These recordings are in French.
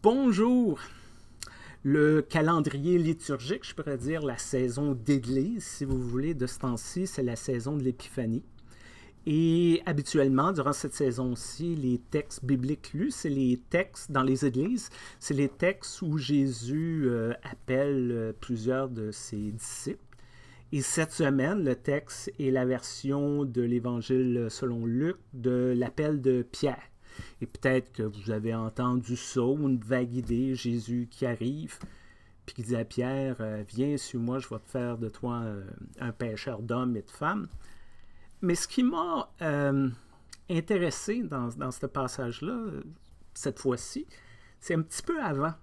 Bonjour! Le calendrier liturgique, je pourrais dire la saison d'Église, si vous voulez, de ce temps-ci, c'est la saison de l'Épiphanie. Et habituellement, durant cette saison-ci, les textes bibliques lus, c'est les textes dans les églises, c'est les textes où Jésus euh, appelle euh, plusieurs de ses disciples. Et cette semaine, le texte est la version de l'Évangile selon Luc de l'appel de Pierre. Et peut-être que vous avez entendu ça ou une vague idée, Jésus qui arrive, puis qui dit à Pierre, euh, viens sur moi, je vais te faire de toi euh, un, pêcheur d'hommes et de femmes. Mais ce qui m'a euh, intéressé dans, ce passage-là, cette fois-ci, c'est un petit peu avant.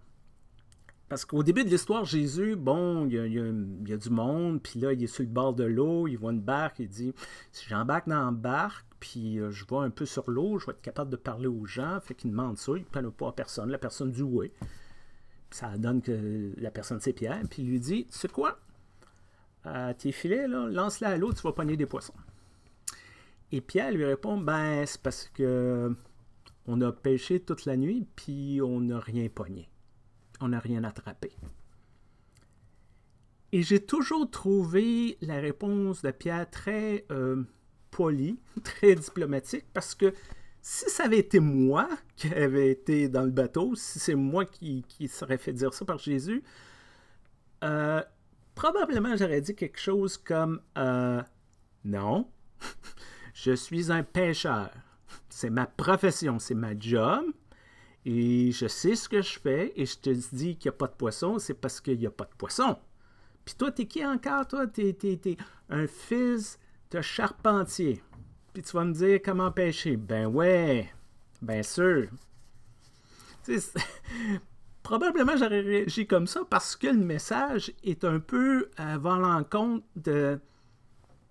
Parce qu'au début de l'histoire, Jésus, bon, il y, a, il y, a, du monde, puis là, il est sur le bord de l'eau, il voit une barque, il dit Si j'embarque dans la barque, puis euh, je vais un peu sur l'eau, je vais être capable de parler aux gens. Fait qu'il demande ça, il ne parle pas à personne. La personne dit oui. Ça donne que la personne c'est Pierre, puis il lui dit c'est quoi Tes filets, lance-les à l'eau, tu vas pogner des poissons. Et Pierre lui répond Ben, c'est parce que on a pêché toute la nuit, puis on n'a rien pogné. On n'a rien attrapé. Et j'ai toujours trouvé la réponse de Pierre très. Euh, poli, très diplomatique, parce que si ça avait été moi qui avait été dans le bateau, si c'est moi qui, qui serais fait dire ça par Jésus, euh, probablement j'aurais dit quelque chose comme euh, Non, je suis un pêcheur. C'est ma profession, c'est ma job. Et je sais ce que je fais et je te dis qu'il n'y a pas de poisson, c'est parce qu'il n'y a pas de poisson. Puis toi, t'es qui encore, toi? T'es, un fils de charpentier. Puis tu vas me dire comment pêcher. Ben ouais, bien sûr. Probablement j'aurais réagi comme ça parce que le message est un peu avant euh, l'encontre de,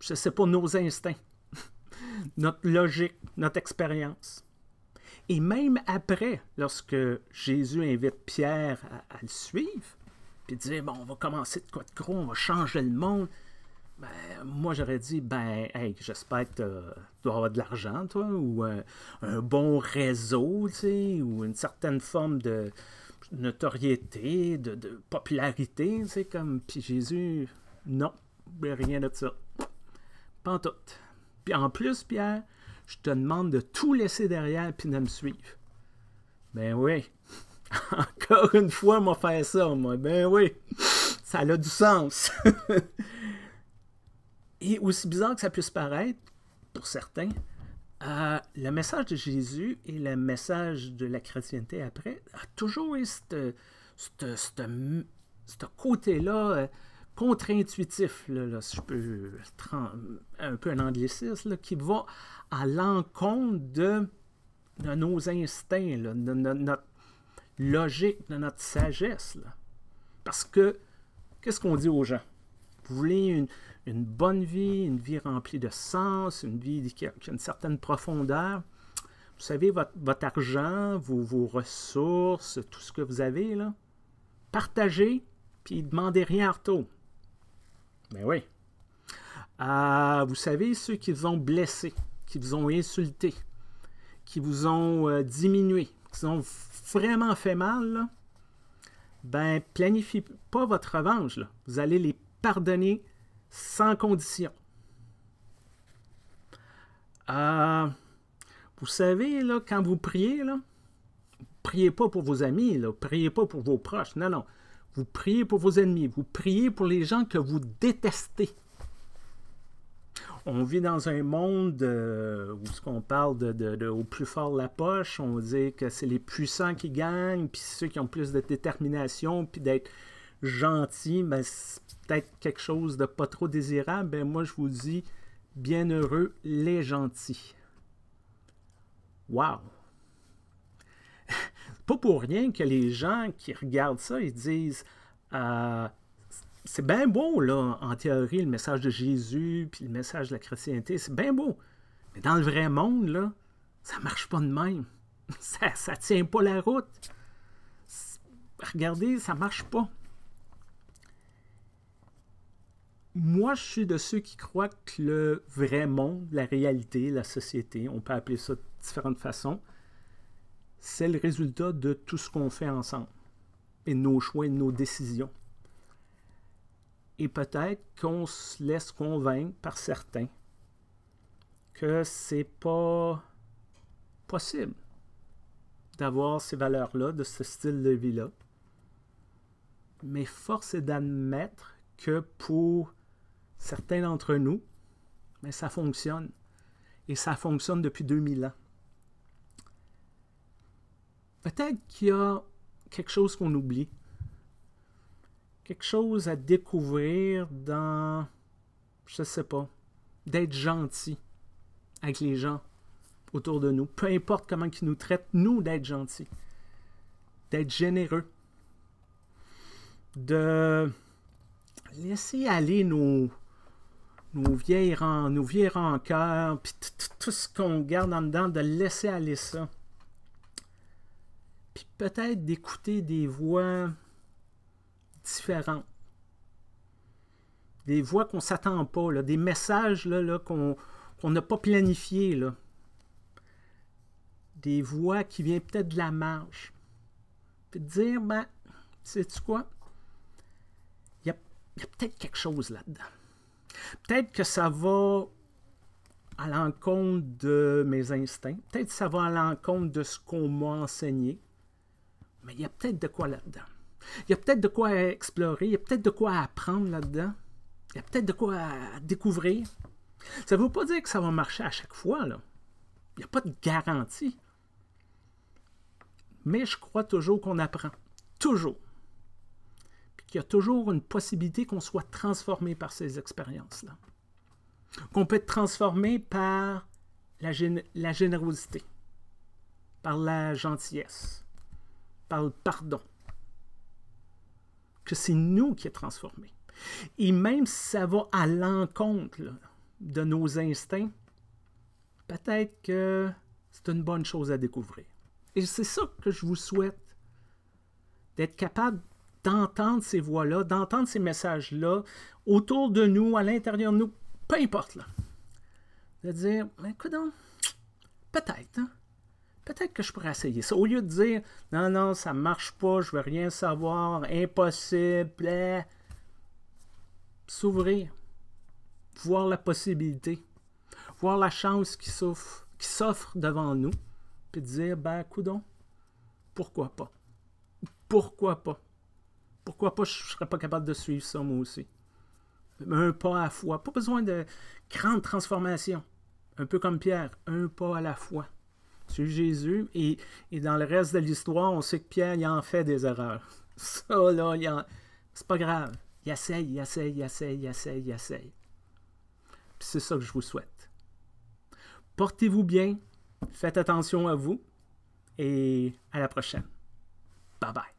je sais pas, nos instincts, notre logique, notre expérience. Et même après, lorsque Jésus invite Pierre à, à le suivre, puis dire, bon, on va commencer de quoi de gros, on va changer le monde, ben, moi, j'aurais dit, ben, hey, j'espère que tu dois avoir de l'argent, toi, ou euh, un bon réseau, tu sais, ou une certaine forme de notoriété, de, popularité, tu sais, comme. Puis Jésus, non, ben, rien de ça. Pas tout. Puis en plus, Pierre, je te demande de tout laisser derrière puis de me suivre. Ben oui. Encore une fois, m'a fait ça, moi. Ben oui. Ça a du sens. Et aussi bizarre que ça puisse paraître, pour certains, euh, le message de Jésus et le message de la chrétienté après a toujours eu ce côté-là euh, contre-intuitif, si je peux, un peu un anglicisme, qui va à l'encontre de, nos instincts, de, notre logique, de notre sagesse. Parce que, qu'est-ce qu'on dit aux gens? Vous voulez une, une bonne vie, une vie remplie de sens, une vie qui a, une certaine profondeur, vous savez, votre, argent, vos, ressources, tout ce que vous avez, là, partagez, puis demandez rien à retour. Ben oui. Euh, vous savez, ceux qui vous ont blessé, qui vous ont insulté, qui vous ont euh, diminué, qui vous ont vraiment fait mal, ben planifiez pas votre revanche. Vous allez les pardonner sans condition. Euh, vous savez, là, quand vous priez, là, priez pas pour vos amis, priez pas pour vos proches. Non, non. Vous priez pour vos ennemis, vous priez pour les gens que vous détestez. On vit dans un monde euh, où ce qu'on parle de, au plus fort la poche, on dit que c'est les puissants qui gagnent, puis ceux qui ont plus de détermination, puis d'être gentil, mais c'est peut-être quelque chose de pas trop désirable, ben moi je vous dis bienheureux les gentils. Wow! pas pour rien que les gens qui regardent ça, ils disent euh, c'est bien beau, là, en théorie, le message de Jésus, puis le message de la chrétienté, c'est bien beau. Mais dans le vrai monde, là, ça marche pas de même. Ça, ça tient pas la route. Regardez, ça marche pas. moi, je suis de ceux qui croient que le vrai monde, la réalité, la société, on peut appeler ça de différentes façons, c'est le résultat de tout ce qu'on fait ensemble et nos choix et nos décisions. Et peut-être qu'on se laisse convaincre par certains que c'est pas possible d'avoir ces valeurs-là, de ce style de vie-là. Mais force est d'admettre que pour certains d'entre nous, mais ça fonctionne. Et ça fonctionne depuis 2000 ans. Peut-être qu'il y a quelque chose qu'on oublie, quelque chose à découvrir dans, je sais pas, d'être gentil avec les gens autour de nous, peu importe comment ils nous traitent, nous d'être gentils, d'être généreux, de laisser aller nos, nos vieilles, nos rancœurs, puis tout ce qu'on garde en dedans, de laisser aller ça. Puis peut-être d'écouter des voix différentes. Des voix qu'on ne s'attend pas, là, des messages là, qu'on n'a pas planifiés. Là. Des voix qui viennent peut-être de la marge. Puis dire, ben, sais-tu quoi? Il y a peut-être quelque chose là-dedans. Peut-être que ça va à l'encontre de mes instincts. Peut-être que ça va à l'encontre de ce qu'on m'a enseigné. Mais il y a peut-être de quoi là-dedans. Il y a peut-être de quoi explorer. Il y a peut-être de quoi apprendre là-dedans. Il y a peut-être de quoi découvrir. Ça ne veut pas dire que ça va marcher à chaque fois. Là. Il n'y a pas de garantie. Mais je crois toujours qu'on apprend. Toujours qu'il y a toujours une possibilité qu'on soit transformé par ces expériences-là. Qu'on peut être transformé par la, générosité, par la gentillesse, par le pardon. Que c'est nous qui sommes transformés. Et même si ça va à l'encontre de nos instincts, peut-être que c'est une bonne chose à découvrir. Et c'est ça que je vous souhaite, d'être capable d'entendre ces voix-là, d'entendre ces messages-là autour de nous, à l'intérieur de nous, peu importe. Là. De dire, écoute, peut-être, hein, peut-être que je pourrais essayer ça. Au lieu de dire, non, non, ça ne marche pas, je ne veux rien savoir, impossible, s'ouvrir, voir la possibilité, voir la chance qui s'offre, qui s'offre devant nous, puis dire, ben, coudon, pourquoi pas? Pourquoi pas? pourquoi pas je serais pas capable de suivre ça moi aussi? Un pas à la fois. Pas besoin de grande transformation. Un peu comme Pierre, un pas à la fois. sur Jésus et, et, dans le reste de l'histoire, on sait que Pierre, il en fait des erreurs. Ça, là, il c'est pas grave. Il essaye, il essaye, il essaye, il essaye, il essaye. Puis c'est ça que je vous souhaite. Portez-vous bien, faites attention à vous et à la prochaine. Bye bye.